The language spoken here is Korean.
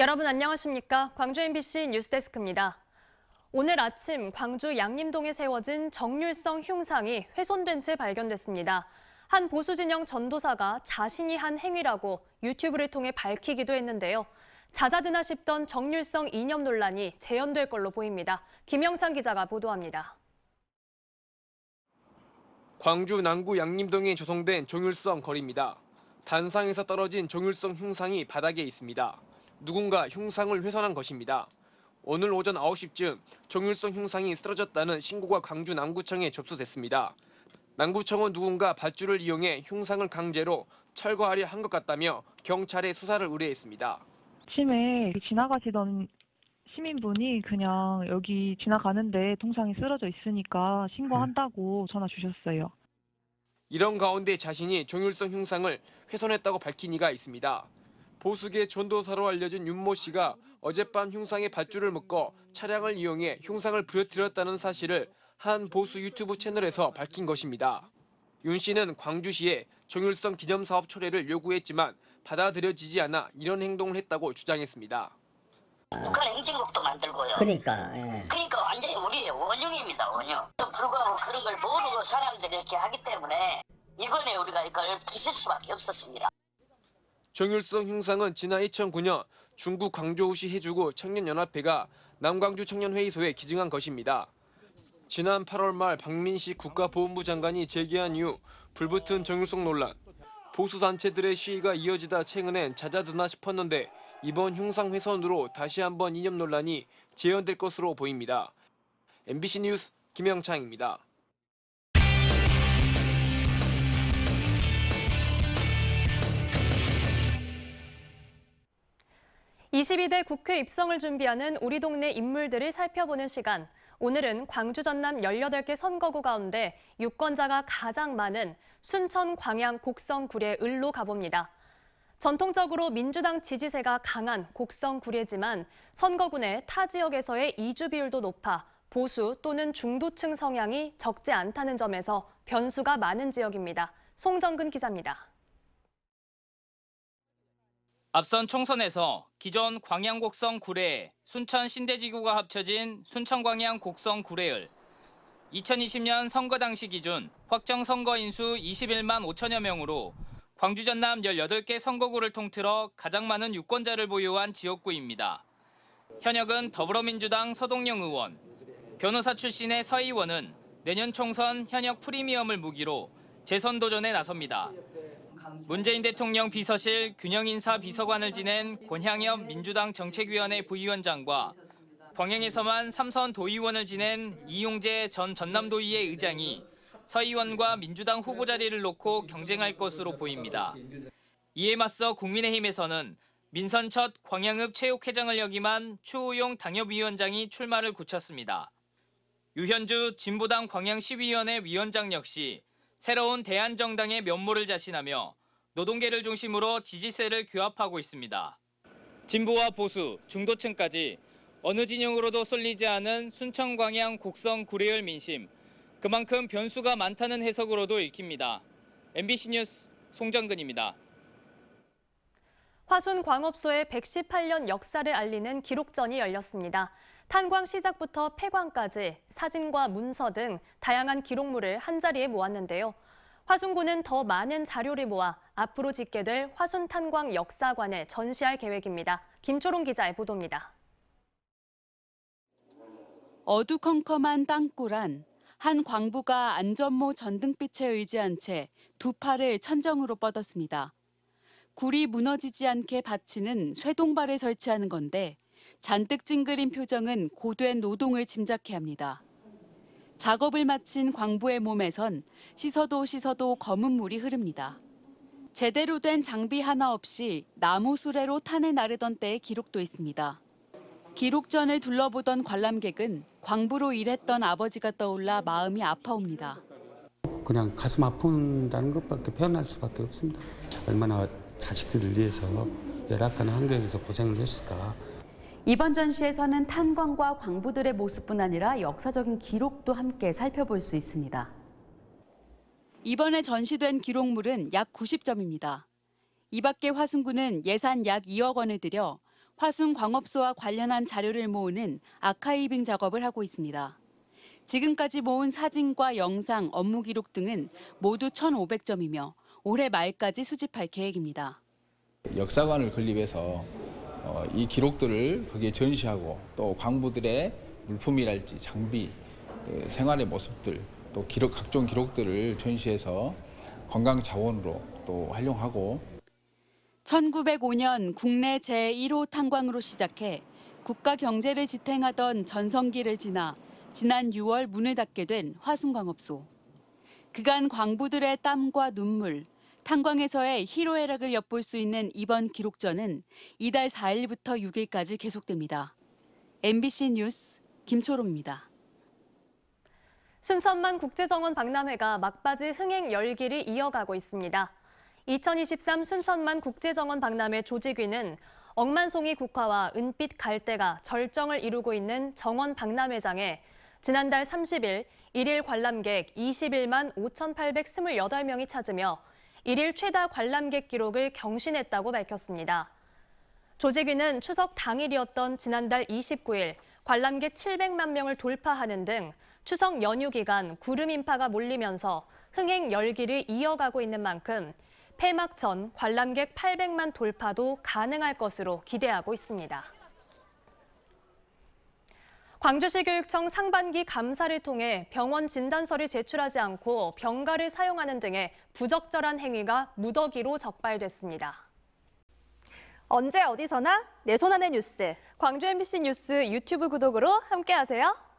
여러분 안녕하십니까? 광주 MBC 뉴스데스크입니다. 오늘 아침 광주 양림동에 세워진 정률성 흉상이 훼손된 채 발견됐습니다. 한 보수진영 전도사가 자신이 한 행위라고 유튜브를 통해 밝히기도 했는데요. 자자드나 싶던 정률성 이념 논란이 재현될 걸로 보입니다. 김영찬 기자가 보도합니다. 광주 남구 양림동에 조성된 정률성 거리입니다. 단상에서 떨어진 정률성 흉상이 바닥에 있습니다. 누군가 흉상을 훼손한 것입니다. 오늘 오전 9시쯤 정율성 흉상이 쓰러졌다는 신고가 광주 남구청에 접수됐습니다. 남구청은 누군가 밧줄을 이용해 흉상을 강제로 철거하려 한 것 같다며 경찰에 수사를 의뢰했습니다. 아침에 지나가시던 시민분이 그냥 여기 지나가는데 통상이 쓰러져 있으니까 신고한다고 전화 주셨어요. 이런 가운데 자신이 정율성 흉상을 훼손했다고 밝힌 이가 있습니다. 보수계 전도사로 알려진 윤모 씨가 어젯밤 흉상에 밧줄을 묶어 차량을 이용해 흉상을 부여뜨렸다는 사실을 한 보수 유튜브 채널에서 밝힌 것입니다. 윤 씨는 광주시에 정율성 기념사업 철회를 요구했지만 받아들여지지 않아 이런 행동을 했다고 주장했습니다. 북한 행진국도 만들고요. 그러니까. 예. 그러니까 완전히 우리 의 원흉입니다. 원흉. 또 불구하고 그런 걸 모르고 사람들이 이렇게 하기 때문에 이번에 우리가 이걸 드실 수밖에 없었습니다. 정율성 흉상은 지난 2009년 중국 광저우시 해주구 청년연합회가 남광주 청년회의소에 기증한 것입니다. 지난 8월 말 박민식 국가보훈부 장관이 제기한 이후 불붙은 정율성 논란. 보수단체들의 시위가 이어지다 최근엔 잦아드나 싶었는데 이번 흉상 훼손으로 다시 한번 이념 논란이 재현될 것으로 보입니다. MBC 뉴스 김영창입니다. 22대 국회 입성을 준비하는 우리 동네 인물들을 살펴보는 시간. 오늘은 광주 전남 18개 선거구 가운데 유권자가 가장 많은 순천 광양 곡성 구례 을로 가봅니다. 전통적으로 민주당 지지세가 강한 곡성 구례지만 선거구 내 타 지역에서의 이주 비율도 높아 보수 또는 중도층 성향이 적지 않다는 점에서 변수가 많은 지역입니다. 송정근 기자입니다. 앞선 총선에서 기존 광양곡성 구례에 순천 신대지구가 합쳐진 순천광양 곡성 구례을 2020년 선거 당시 기준 확정 선거 인수 21만 5천여 명으로 광주 전남 18개 선거구를 통틀어 가장 많은 유권자를 보유한 지역구입니다. 현역은 더불어민주당 서동영 의원, 변호사 출신의 서 의원은 내년 총선 현역 프리미엄을 무기로 재선 도전에 나섭니다. 문재인 대통령 비서실 균형인사 비서관을 지낸 권향엽 민주당 정책위원회 부위원장과 광양에서만 삼선 도의원을 지낸 이용재 전 전남도의회 의장이 서 의원과 민주당 후보 자리를 놓고 경쟁할 것으로 보입니다. 이에 맞서 국민의힘에서는 민선 첫 광양읍 체육회장을 역임한 추우용 당협위원장이 출마를 굳혔습니다. 유현주 진보당 광양시위원회 위원장 역시 새로운 대한정당의 면모를 자신하며 노동계를 중심으로 지지세를 규합하고 있습니다. 진보와 보수, 중도층까지 어느 진영으로도 쏠리지 않은 순천 광양 곡성 구례열 민심. 그만큼 변수가 많다는 해석으로도 읽힙니다. MBC 뉴스 송정근입니다. 화순 광업소의 118년 역사를 알리는 기록전이 열렸습니다. 탄광 시작부터 폐광까지 사진과 문서 등 다양한 기록물을 한자리에 모았는데요. 화순구는 더 많은 자료를 모아 앞으로 짓게 될 화순탄광 역사관에 전시할 계획입니다. 김초롱 기자의 보도입니다. 어두컴컴한 땅굴안 한 광부가 안전모 전등빛에 의지한 채 두 팔을 천정으로 뻗었습니다. 굴이 무너지지 않게 받치는 쇠동발을 설치하는 건데 잔뜩 찡그린 표정은 고된 노동을 짐작케 합니다. 작업을 마친 광부의 몸에선 씻어도 씻어도 검은 물이 흐릅니다. 제대로 된 장비 하나 없이 나무 수레로 탄에 나르던 때의 기록도 있습니다. 기록전을 둘러보던 관람객은 광부로 일했던 아버지가 떠올라 마음이 아파옵니다. 그냥 가슴 아픈다는 것밖에 표현할 수밖에 없습니다. 얼마나 자식들을 위해서 열악한 환경에서 고생을 했을까. 이번 전시에서는 탄광과 광부들의 모습뿐 아니라 역사적인 기록도 함께 살펴볼 수 있습니다. 이번에 전시된 기록물은 약 90점입니다. 이 밖에 화순군은 예산 약 2억 원을 들여 화순 광업소와 관련한 자료를 모으는 아카이빙 작업을 하고 있습니다. 지금까지 모은 사진과 영상, 업무 기록 등은 모두 1,500점이며 올해 말까지 수집할 계획입니다. 역사관을 건립해서 어, 이 기록들을 거기에 전시하고 또 광부들의 물품이랄지 장비, 그 생활의 모습들 또 기록 각종 기록들을 전시해서 관광 자원으로 또 활용하고 1905년 국내 제1호 탄광으로 시작해 국가 경제를 지탱하던 전성기를 지나 지난 6월 문을 닫게 된 화순광업소. 그간 광부들의 땀과 눈물, 탄광에서의 희로애락을 엿볼 수 있는 이번 기록전은 이달 4일부터 6일까지 계속됩니다. MBC 뉴스 김초롱입니다. 순천만 국제정원 박람회가 막바지 흥행 열기를 이어가고 있습니다. 2023 순천만 국제정원 박람회 조직위는 억만송이 국화와 은빛 갈대가 절정을 이루고 있는 정원 박람회장에 지난달 30일 일일 관람객 21만 5,828명이 찾으며 1일 최다 관람객 기록을 경신했다고 밝혔습니다. 조직위는 추석 당일이었던 지난달 29일 관람객 700만 명을 돌파하는 등 추석 연휴 기간 구름 인파가 몰리면서 흥행 열기를 이어가고 있는 만큼 폐막 전 관람객 800만 돌파도 가능할 것으로 기대하고 있습니다. 광주시 교육청 상반기 감사를 통해 병원 진단서를 제출하지 않고 병가를 사용하는 등의 부적절한 행위가 무더기로 적발됐습니다. 언제 어디서나 내 손안의 뉴스. 광주 MBC 뉴스 유튜브 구독으로 함께하세요.